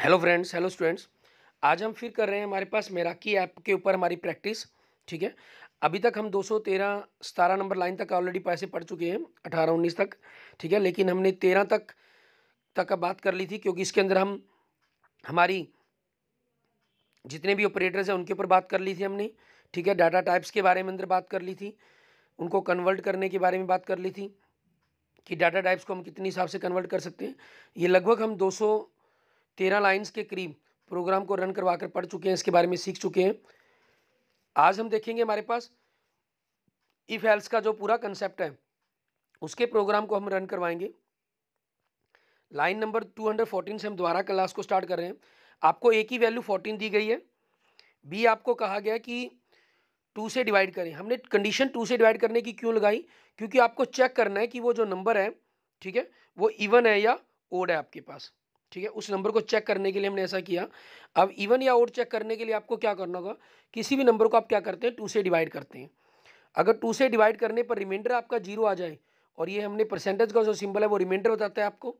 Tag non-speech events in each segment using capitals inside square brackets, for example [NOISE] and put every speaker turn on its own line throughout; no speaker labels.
hello friends hello students आज हम फिर कर रहे हैं हमारे पास की ऐप के ऊपर हमारी प्रैक्टिस ठीक है अभी तक हम 213 सतारह नंबर लाइन तक ऑलरेडी पैसे पढ़ चुके हैं 18 19 तक ठीक है लेकिन हमने 13 तक तक बात कर ली थी क्योंकि इसके अंदर हम हमारी जितने भी ऑपरेटर्स हैं उनके ऊपर बात कर ली थी हमने ठीक है डाटा टाइप्स के बारे में अंदर बात कर ली थी उनको कन्वर्ट करने के बारे में बात कर ली थी कि डाटा टाइप्स को हम कितने हिसाब से कन्वर्ट कर सकते हैं ये लगभग हम दो तेरह लाइन्स के करीब प्रोग्राम को रन करवा कर पढ़ चुके हैं इसके बारे में सीख चुके हैं आज हम देखेंगे हमारे पास इफ एल्स का जो पूरा कंसेप्ट है उसके प्रोग्राम को हम रन करवाएंगे line number two hundred fourteen से हम दोबारा क्लास को स्टार्ट कर रहे हैं आपको ए की वैल्यू फोर्टीन दी गई है बी आपको कहा गया कि टू से डिवाइड करें हमने कंडीशन टू से डिवाइड करने की क्यों लगाई क्योंकि आपको चेक करना है कि वो जो नंबर है ठीक है वो इवन है या ओड है आपके पास ठीक है उस नंबर को चेक करने के लिए हमने ऐसा किया अब इवन या और चेक करने के लिए आपको क्या करना होगा किसी भी नंबर को आप क्या करते हैं टू से डिवाइड करते हैं अगर टू से डिवाइड करने पर रिमाइंडर आपका जीरो आ जाए और ये हमने परसेंटेज का जो सिंबल है वो रिमाइंडर बताता है आपको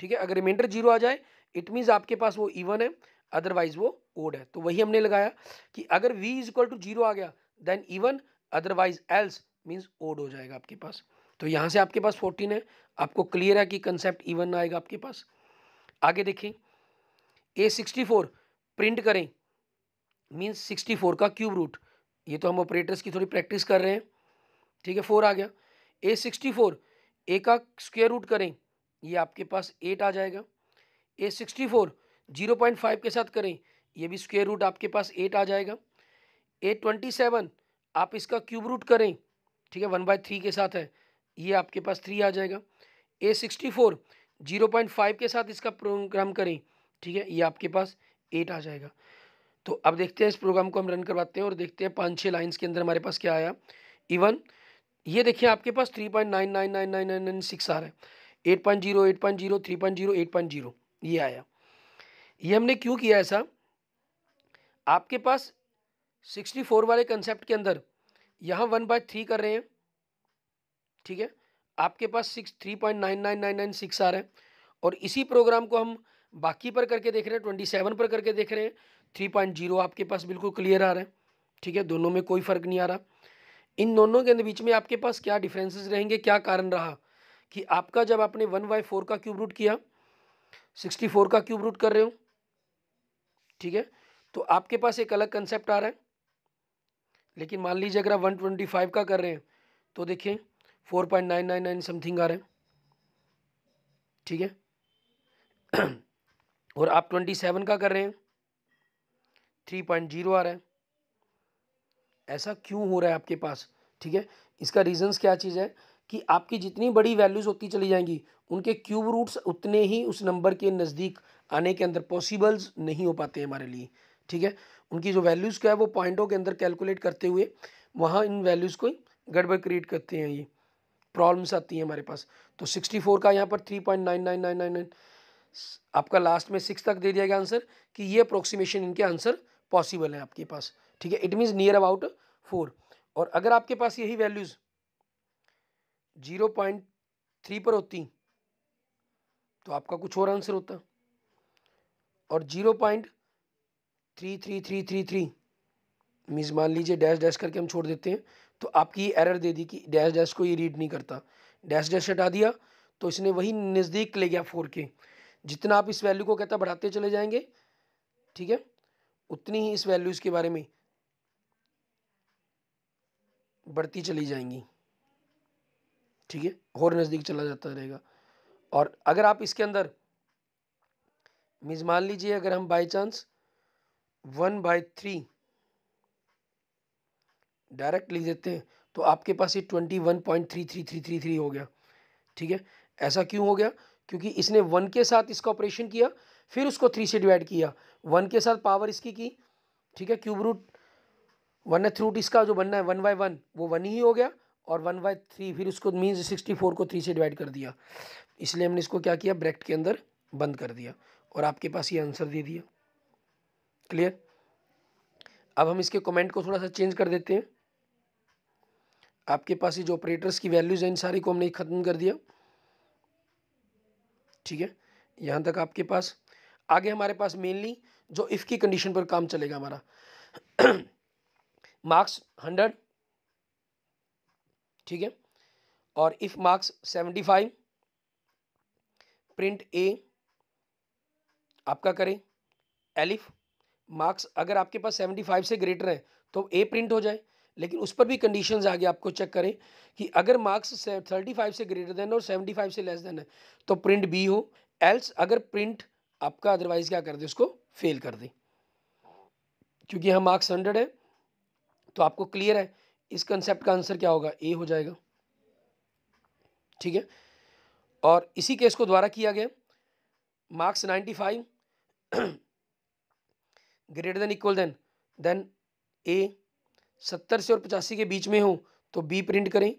ठीक है अगर रिमाइंडर जीरो आ जाए इट मीन्स आपके पास वो इवन है अदरवाइज वो ओड है तो वही हमने लगाया कि अगर V is equal to zero आ गया then even otherwise else means odd हो जाएगा आपके पास तो यहाँ से आपके पास फोर्टीन है आपको क्लियर है कि कंसेप्ट इवन आएगा आपके पास आगे देखें ए सिक्सटी फोर प्रिंट करें मीन्स सिक्सटी फोर का क्यूब रूट ये तो हम ऑपरेटर्स की थोड़ी प्रैक्टिस कर रहे हैं ठीक है फोर आ गया ए सिक्सटी फोर ए का स्क्वेयर रूट करें ये आपके पास एट आ जाएगा A sixty four zero point five के साथ करें ये भी स्क्वेयर रूट आपके पास एट आ जाएगा ए ट्वेंटी सेवन आप इसका क्यूब रूट करें ठीक है वन बाय थ्री के साथ है ये आपके पास थ्री आ जाएगा A sixty four zero point five के साथ इसका प्रोग्राम करें ठीक है ये आपके पास एट आ जाएगा तो अब देखते हैं इस प्रोग्राम को हम रन करवाते हैं और देखते हैं पाँच छः लाइन्स के अंदर हमारे पास क्या आया इवन ये देखिए आपके पास three point nine nine nine nine nine nine six आ रहा है eight point zero eight point zero three point zero eight point zero ये आया ये हमने क्यों किया ऐसा आपके पास सिक्सटी फोर वाले कंसेप्ट के अंदर यहाँ वन बाय थ्री कर रहे हैं ठीक है आपके पास six three point nine nine nine nine six आ रहे हैं और इसी प्रोग्राम को हम बाकी पर करके देख रहे हैं ट्वेंटी सेवन पर करके देख रहे हैं थ्री पॉइंट जीरो आपके पास बिल्कुल क्लियर आ रहा है ठीक है दोनों में कोई फ़र्क नहीं आ रहा इन दोनों के बीच में आपके पास क्या डिफ्रेंसेज रहेंगे क्या कारण रहा कि आपका जब आपने वन बाई फोर का क्यूब रूट किया सिक्सटी फोर का क्यूब रूट कर रहे हो ठीक है तो आपके पास एक अलग कंसेप्ट आ रहा है लेकिन मान लीजिए अगर आप वन ट्वेंटी फाइव का कर रहे हैं तो देखें four point nine nine nine something आ रहे हैं ठीक है [CLEARS THROAT] और आप ट्वेंटी सेवन का कर रहे हैं थ्री पॉइंट जीरो आ रहा है ऐसा क्यों हो रहा है आपके पास ठीक है इसका रीजंस क्या चीज़ है कि आपकी जितनी बड़ी वैल्यूज़ होती चली जाएंगी उनके क्यूब रूट्स उतने ही उस नंबर के नज़दीक आने के अंदर पॉसिबल्स नहीं हो पाते हमारे लिए ठीक है उनकी जो वैल्यूज़ का है वो पॉइंटों के अंदर कैलकुलेट करते हुए वहाँ इन वैल्यूज़ को गड़बड़ क्रिएट करते हैं ये प्रॉब्लम्स आती हैं हमारे पास तो 64 का यहाँ पर 3.99999 आपका लास्ट में सिक्स तक दे दिया गया आंसर कि ये अप्रोक्सीमेशन इनके आंसर पॉसिबल हैं आपके पास ठीक है it means near about four और अगर आपके पास यही वैल्यूज़ जीरो पॉइंट थ्री पर होती तो आपका कुछ और आंसर होता और zero point three three three three three means मान लीजिए डैश डैश करके हम छोड़ देते हैं तो आपकी एरर दे दी कि डैश डैश को ये रीड नहीं करता डैश डैश हटा दिया तो इसने वही नज़दीक ले गया फोर के जितना आप इस वैल्यू को कहता बढ़ाते चले जाएंगे ठीक है उतनी ही इस वैल्यूज़ के बारे में बढ़ती चली जाएंगी ठीक है और नज़दीक चला जाता रहेगा और अगर आप इसके अंदर मिज मान लीजिए अगर हम by chance one by three direct लिख देते हैं तो आपके पास ये twenty one point three three three three three हो गया ठीक है ऐसा क्यों हो गया क्योंकि इसने वन के साथ इसका ऑपरेशन किया फिर उसको थ्री से डिवाइड किया वन के साथ पावर इसकी की ठीक है cube root one eighth root इसका जो बनना है वन बाई वन वो वन ही हो गया और वन बाई थ्री फिर उसको मीन्स सिक्सटी फोर को थ्री से डिवाइड कर दिया इसलिए हमने इसको क्या किया ब्रैकेट के अंदर बंद कर दिया और आपके पास ये आंसर दे दिया क्लियर अब हम इसके कमेंट को थोड़ा सा चेंज कर देते हैं आपके पास ये जो ऑपरेटर्स की वैल्यूज़ हैं इन सारी को हमने ख़त्म कर दिया ठीक है यहाँ तक आपके पास आगे हमारे पास मेनली जो इफ़ की कंडीशन पर काम चलेगा हमारा मार्क्स [CLEARS THROAT] हंड्रेड ठीक है और if marks seventy five print A आपका करें एलिफ मार्क्स अगर आपके पास सेवेंटी फाइव से ग्रेटर है तो ए प्रिंट हो जाए लेकिन उस पर भी कंडीशंस आगे आपको चेक करें कि अगर मार्क्स थर्टी फाइव से ग्रेटर देन और सेवेंटी फाइव से लेस देन है तो प्रिंट बी हो एल्स अगर प्रिंट आपका अदरवाइज़ क्या कर दे उसको फेल कर दे क्योंकि यहाँ मार्क्स हंड्रेड है तो आपको क्लियर है इस कंसेप्ट का आंसर क्या होगा ए हो जाएगा ठीक है और इसी केस को द्वारा किया गया marks ninety five greater than equal than then A सत्तर से और पचासी के बीच में हो तो बी प्रिंट करें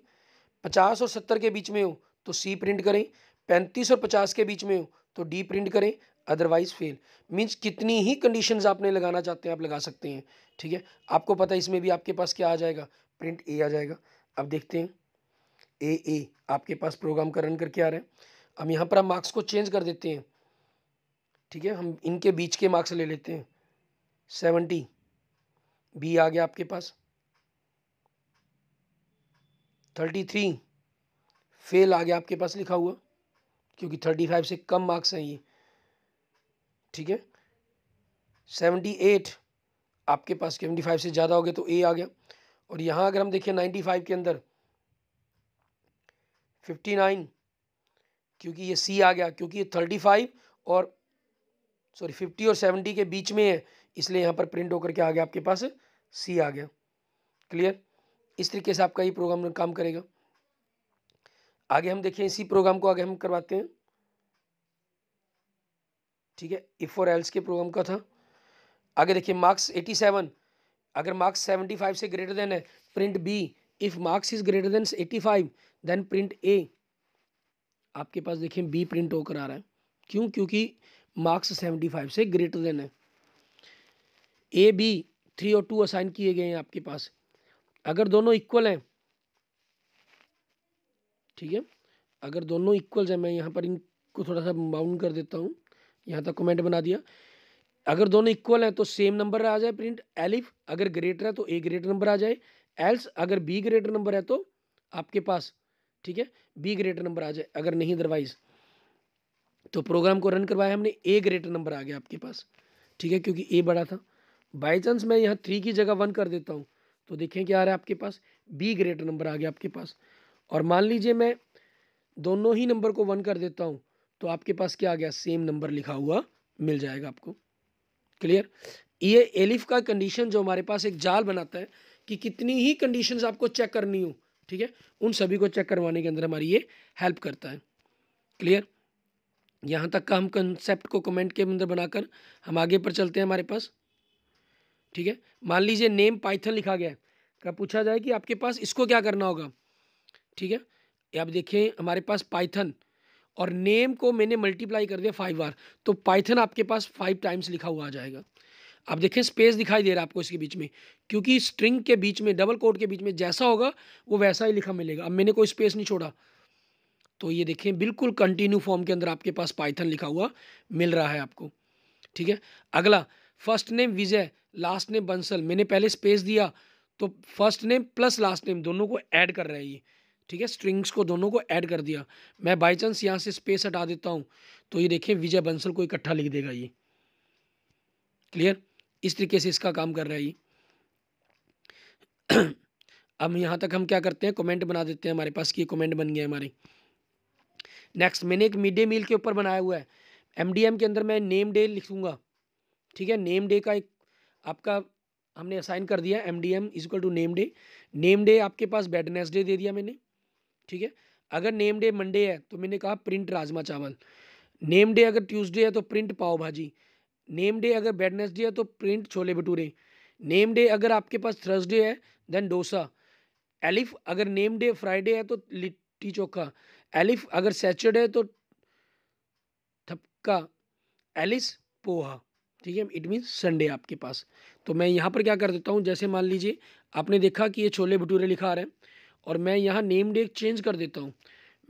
पचास और सत्तर के बीच में हो तो सी प्रिंट करें पैंतीस और पचास के बीच में हो तो डी प्रिंट करें अदरवाइज फेल मीन्स कितनी ही कंडीशंस आपने लगाना चाहते हैं आप लगा सकते हैं ठीक है आपको पता है इसमें भी आपके पास क्या आ जाएगा प्रिंट ए आ जाएगा अब देखते हैं ए ए आपके पास प्रोग्राम का रन करके आ रहा है हम यहाँ पर हम मार्क्स को चेंज कर देते हैं ठीक है हम इनके बीच के मार्क्स ले लेते हैं सेवेंटी बी आ गया आपके पास थर्टी थ्री फेल आ गया आपके पास लिखा हुआ क्योंकि थर्टी फाइव से कम मार्क्स हैं ये ठीक है सेवेंटी एट आपके पास सेवेंटी फाइव से ज़्यादा हो गया तो ए आ गया और यहाँ अगर हम देखें नाइन्टी फाइव के अंदर फिफ्टी नाइन क्योंकि ये सी आ गया क्योंकि ये थर्टी फाइव और सॉरी फिफ्टी और सेवेंटी के बीच में है इसलिए यहाँ पर प्रिंट होकर के आ गया आपके पास सी आ गया क्लियर इस तरीके से आपका ये प्रोग्राम काम करेगा आगे हम देखें इसी प्रोग्राम को आगे हम करवाते हैं ठीक है इफ और एल्स के प्रोग्राम का था आगे देखिए मार्क्स एटी सेवन अगर मार्क्स सेवेंटी फाइव से ग्रेटर देन है print B if marks is greater than eighty five then print A आपके पास देखिए बी प्रिंट होकर आ रहा है क्यों क्योंकि मार्क्स सेवेंटी फाइव से ग्रेटर देन है ए बी थ्री और टू असाइन किए गए हैं आपके पास अगर दोनों इक्वल हैं ठीक है अगर दोनों इक्वल हैं मैं यहाँ पर इनको थोड़ा सा बाउंड कर देता हूँ यहाँ तक कमेंट बना दिया अगर दोनों इक्वल हैं तो सेम नंबर आ जाए प्रिंट एलिफ अगर ग्रेटर है तो ए ग्रेटर नंबर आ जाए एल्स अगर बी ग्रेटर नंबर है तो आपके पास ठीक है बी ग्रेटर नंबर आ जाए अगर नहीं अदरवाइज तो प्रोग्राम को रन करवाया हमने ए ग्रेटर नंबर आ गया आपके पास ठीक है क्योंकि ए बड़ा था बाई चांस मैं यहाँ थ्री की जगह वन कर देता हूँ तो देखें क्या आ रहा है आपके पास बी ग्रेटर नंबर आ गया आपके पास और मान लीजिए मैं दोनों ही नंबर को वन कर देता हूँ तो आपके पास क्या आ गया सेम नंबर लिखा हुआ मिल जाएगा आपको क्लियर ये एलिफ का कंडीशन जो हमारे पास एक जाल बनाता है कि कितनी ही कंडीशंस आपको चेक करनी हो ठीक है उन सभी को चेक करवाने के अंदर हमारी ये हेल्प करता है क्लियर यहाँ तक का हम कंसेप्ट को कमेंट के अंदर बनाकर हम आगे पर चलते हैं हमारे पास ठीक है मान लीजिए नेम पाइथन लिखा गया है क्या तो पूछा जाए कि आपके पास इसको क्या करना होगा ठीक है आप देखें हमारे पास पाइथन और नेम को मैंने मल्टीप्लाई कर दिया फाइव बार तो पाइथन आपके पास फाइव टाइम्स लिखा हुआ आ जाएगा आप देखें स्पेस दिखाई दे रहा है आपको इसके बीच में क्योंकि स्ट्रिंग के बीच में डबल कोड के बीच में जैसा होगा वो वैसा ही लिखा मिलेगा अब मैंने कोई स्पेस नहीं छोड़ा तो ये देखें बिल्कुल कंटिन्यू फॉर्म के अंदर आपके पास पाइथन लिखा हुआ मिल रहा है आपको ठीक है अगला first name Vijay last name Bansal मैंने पहले स्पेस दिया तो first name plus last name दोनों को ऐड कर रहा है ये ठीक है स्ट्रिंग्स को दोनों को ऐड कर दिया मैं बाई चांस यहाँ से स्पेस हटा देता हूँ तो ये देखें विजय बंसल को इकट्ठा लिख देगा ये क्लियर इस तरीके से इसका काम कर रहा है ये [CLEARS THROAT] अब यहाँ तक हम क्या करते हैं कमेंट बना देते हैं हमारे पास कि कमेंट बन गया हमारे नेक्स्ट मैंने एक मिड डे मील के ऊपर बनाया हुआ है एमडीएम के अंदर मैं नेम डे लिखूंगा ठीक है नेम डे का एक आपका हमने असाइन कर दिया M D M equal to name day name day आपके पास बेडनेस डे दे दिया मैंने ठीक है अगर नेम डे मंडे है तो मैंने कहा प्रिंट राजमा चावल नेम डे अगर ट्यूसडे है तो प्रिंट पाव भाजी नेम डे अगर वेडनेसडे है तो print chole bhature name day अगर आपके पास थर्सडे है देन डोसा एलिफ अगर नेम डे फ्राइडे है तो लिट्टी चोखा एलिफ अगर सैटरडे है तो थपका एलिस पोहा ठीक है इट मीन्स संडे आपके पास तो मैं यहाँ पर क्या कर देता हूँ जैसे मान लीजिए आपने देखा कि ये छोले भटूरे लिखा रहे हैं और मैं यहाँ नेम डे चेंज कर देता हूँ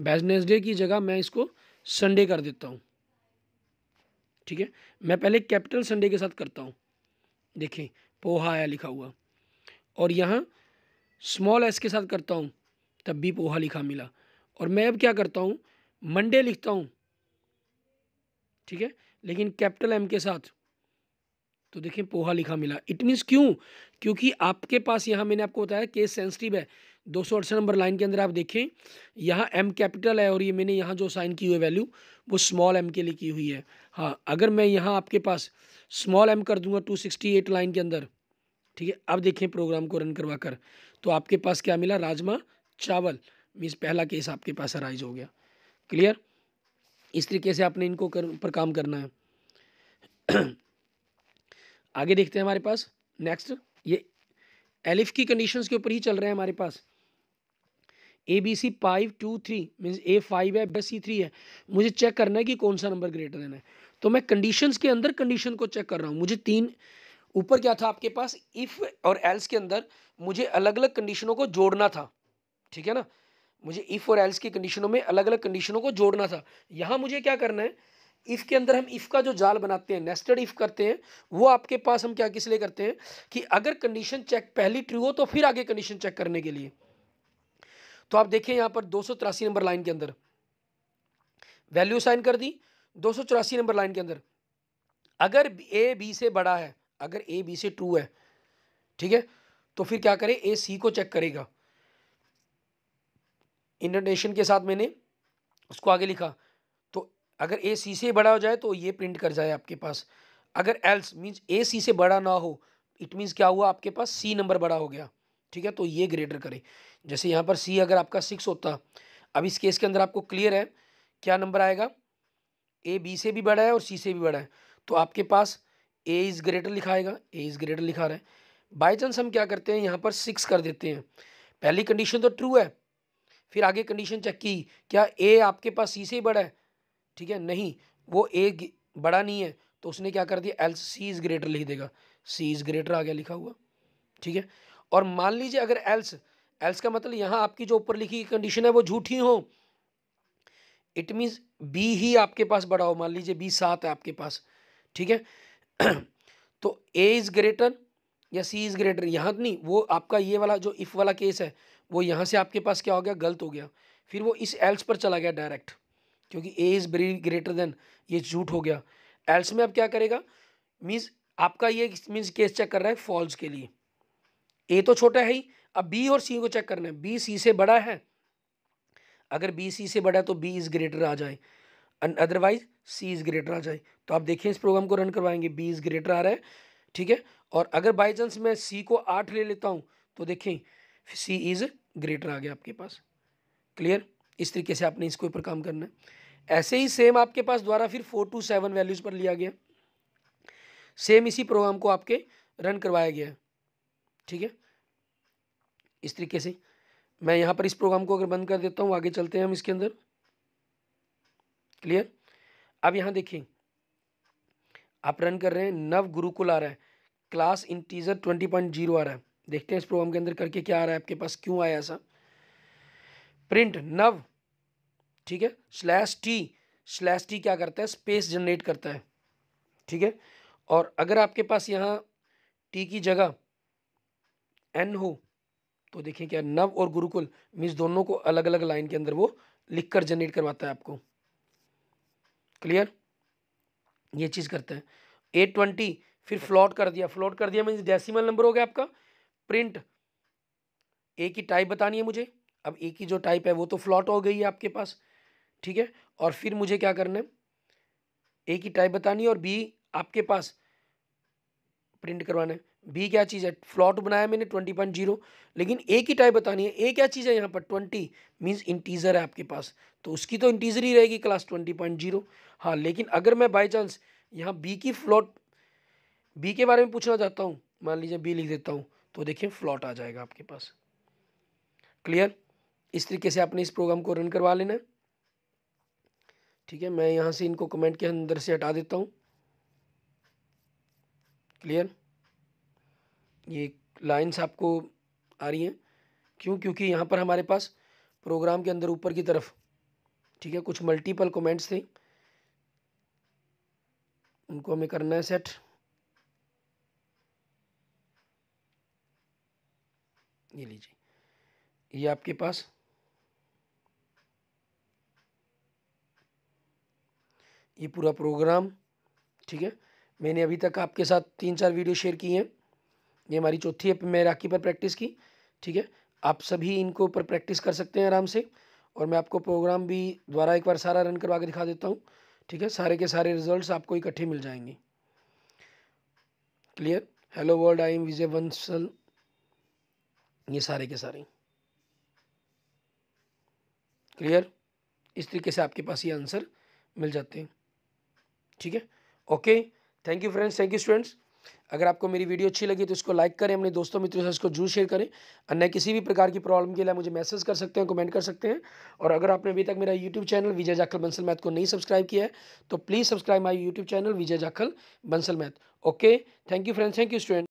वेजनेसडे की जगह मैं इसको संडे कर देता हूँ ठीक है मैं पहले कैपिटल संडे के साथ करता हूँ देखें पोहा आया लिखा हुआ और यहाँ स्मॉल एस के साथ करता हूँ तब भी पोहा लिखा मिला और मैं अब क्या करता हूँ मंडे लिखता हूँ ठीक है लेकिन कैपिटल एम के साथ तो देखें पोहा लिखा मिला इट मीन्स क्यों क्योंकि आपके पास यहाँ मैंने आपको बताया केस सेंसिटिव है दो सौ अड़सठ नंबर लाइन के अंदर आप देखें यहाँ एम कैपिटल है और ये मैंने यहाँ जो साइन की हुई है वैल्यू वो स्मॉल एम के लिए की हुई है हाँ अगर मैं यहाँ आपके पास स्मॉल एम कर दूंगा टू सिक्सटी एट लाइन के अंदर ठीक है अब देखें प्रोग्राम को रन करवा कर तो आपके पास क्या मिला राजमा चावल मीन्स पहला केस आपके पास अराइज हो गया क्लियर इस तरीके से आपने इनको कर पर काम करना है आगे देखते हैं हमारे पास नेक्स्ट ये एलिफ की कंडीशंस के ऊपर ही चल रहे हैं हमारे पास A B C five two three means A five है बस सी थ्री है मुझे चेक करना है कि कौन सा नंबर ग्रेटर देना है तो मैं कंडीशंस के अंदर कंडीशन को चेक कर रहा हूँ मुझे तीन ऊपर क्या था आपके पास इफ़ और एल्स के अंदर मुझे अलग अलग कंडीशनों को जोड़ना था ठीक है ना मुझे इफ़ और एल्स की कंडीशनों में अलग अलग कंडीशनों को जोड़ना था यहाँ मुझे क्या करना है इफ़ के अंदर हम इफ़ का जो जाल बनाते हैं नेस्टेड इफ़ करते हैं वो आपके पास हम क्या किस लिए करते हैं कि अगर कंडीशन चेक पहली ट्रू हो तो फिर आगे कंडीशन चेक करने के लिए तो आप देखें यहां पर दो नंबर लाइन के अंदर वैल्यू साइन कर दी दो नंबर लाइन के अंदर अगर ए बी से बड़ा है अगर ए बी से ट्रू है ठीक है तो फिर क्या करें ए सी को चेक करेगा इंटरनेशन के साथ मैंने उसको आगे लिखा अगर ए सी से बड़ा हो जाए तो ये प्रिंट कर जाए आपके पास अगर एल्स मीन्स ए सी से बड़ा ना हो इट मीन्स क्या हुआ आपके पास सी नंबर बड़ा हो गया ठीक है तो ये ग्रेटर करे जैसे यहाँ पर सी अगर आपका सिक्स होता अब इस केस के अंदर आपको क्लियर है क्या नंबर आएगा ए बी से भी बड़ा है और सी से भी बड़ा है तो आपके पास ए इज़ ग्रेटर लिखाएगा ए इज़ ग्रेटर लिखा रहा है बाई चांस हम क्या करते हैं यहाँ पर सिक्स कर देते हैं पहली कंडीशन तो ट्रू है फिर आगे कंडीशन चेक की क्या ए आपके पास सी से ही बड़ा है ठीक है नहीं वो ए बड़ा नहीं है तो उसने क्या कर दिया एल्स सी इज़ ग्रेटर लिख देगा सी इज़ ग्रेटर आ गया लिखा हुआ ठीक है और मान लीजिए अगर एल्स एल्स का मतलब यहाँ आपकी जो ऊपर लिखी कंडीशन है वो झूठी हो इट मीन्स बी ही आपके पास बड़ा हो मान लीजिए बी सात है आपके पास ठीक है [CLEARS THROAT] तो ए इज़ ग्रेटर या सी इज़ ग्रेटर यहाँ तो नहीं वो आपका ये वाला जो इफ़ वाला केस है वो यहाँ से आपके पास क्या हो गया गलत हो गया फिर वो इस एल्स पर चला गया डायरेक्ट क्योंकि A is very greater than ये झूठ हो गया एल्स में अब क्या करेगा मीन्स आपका ये मीन्स केस चेक कर रहा है फॉल्स के लिए ए तो छोटा है ही अब बी और सी को चेक करना है बी सी से बड़ा है अगर बी सी से बड़ा है तो बी इज़ ग्रेटर आ जाए अदरवाइज सी इज़ ग्रेटर आ जाए तो आप देखें इस प्रोग्राम को रन करवाएंगे बी इज़ ग्रेटर आ रहा है ठीक है और अगर बाई चांस मैं सी को आठ ले लेता हूँ तो देखें सी इज़ ग्रेटर आ गया आपके पास क्लियर इस तरीके से आपने इसके ऊपर काम करना है ऐसे ही सेम आपके पास द्वारा फिर फोर टू सेवन वैल्यूज़ पर लिया गया सेम इसी प्रोग्राम को आपके रन करवाया गया ठीक है इस तरीके से मैं यहाँ पर इस प्रोग्राम को अगर बंद कर देता हूँ आगे चलते हैं हम इसके अंदर क्लियर अब यहाँ देखें आप रन कर रहे हैं नव गुरुकुल आ रहा है class integer twenty point zero आ रहा है देखते हैं इस प्रोग्राम के अंदर करके क्या आ रहा है आपके पास क्यों आया ऐसा प्रिंट नव ठीक है स्लैश टी स्लैश टी क्या करता है स्पेस जनरेट करता है ठीक है और अगर आपके पास यहाँ टी की जगह एन हो तो देखिए क्या नव और गुरुकुल मीन्स दोनों को अलग अलग लाइन के अंदर वो लिख कर जनरेट करवाता है आपको क्लियर ये चीज़ करता है एट ट्वेंटी फिर फ्लॉट कर दिया फ्लॉट कर दिया मीन्स डेसिमल नंबर हो गया आपका प्रिंट ए की टाइप बतानी है मुझे अब ए की जो टाइप है वो तो फ्लॉट हो गई है आपके पास ठीक है और फिर मुझे क्या करना है ए की टाइप बतानी है और बी आपके पास प्रिंट करवाना है बी क्या चीज़ है फ्लॉट बनाया मैंने ट्वेंटी पॉइंट जीरो लेकिन ए की टाइप बतानी है ए क्या चीज़ है यहाँ पर ट्वेंटी मीन्स इंटीज़र है आपके पास तो उसकी तो इंटीज़र ही रहेगी क्लास ट्वेंटी पॉइंट जीरो हाँ लेकिन अगर मैं बाई चांस यहाँ बी की फ्लॉट बी के बारे में पूछना चाहता हूँ मान लीजिए बी लिख देता हूँ तो देखिए फ्लॉट आ जाएगा आपके पास क्लियर इस तरीके से आपने इस प्रोग्राम को रन करवा लेना है ठीक है मैं यहाँ से इनको कमेंट के अंदर से हटा देता हूँ क्लियर ये लाइन्स आपको आ रही हैं क्यों क्योंकि यहाँ पर हमारे पास प्रोग्राम के अंदर ऊपर की तरफ ठीक है कुछ मल्टीपल कमेंट्स थे उनको हमें करना है सेट ये लीजिए ये आपके पास ये पूरा प्रोग्राम ठीक है मैंने अभी तक आपके साथ तीन चार वीडियो शेयर की हैं ये हमारी चौथी है मैं राखी पर प्रैक्टिस की ठीक है आप सभी इनको ऊपर प्रैक्टिस कर सकते हैं आराम से और मैं आपको प्रोग्राम भी द्वारा एक बार सारा रन करवा के दिखा देता हूँ ठीक है सारे के सारे रिजल्ट्स आपको इकट्ठे मिल जाएंगे clear hello world I am Vijay Bansal ये सारे के सारे क्लियर इस तरीके से आपके पास ये आंसर मिल जाते हैं ठीक है okay thank you friends thank you students अगर आपको मेरी वीडियो अच्छी लगी तो इसको लाइक करें अपने दोस्तों मित्रों से इसको जरूर शेयर करें अन्य किसी भी प्रकार की प्रॉब्लम के लिए मुझे मैसेज कर सकते हैं कमेंट कर सकते हैं और अगर आपने अभी तक मेरा YouTube channel Vijay Jakhal Bansal math को नहीं सब्सक्राइब किया है तो please subscribe my YouTube channel Vijay Jakhal Bansal math okay thank you friends thank you student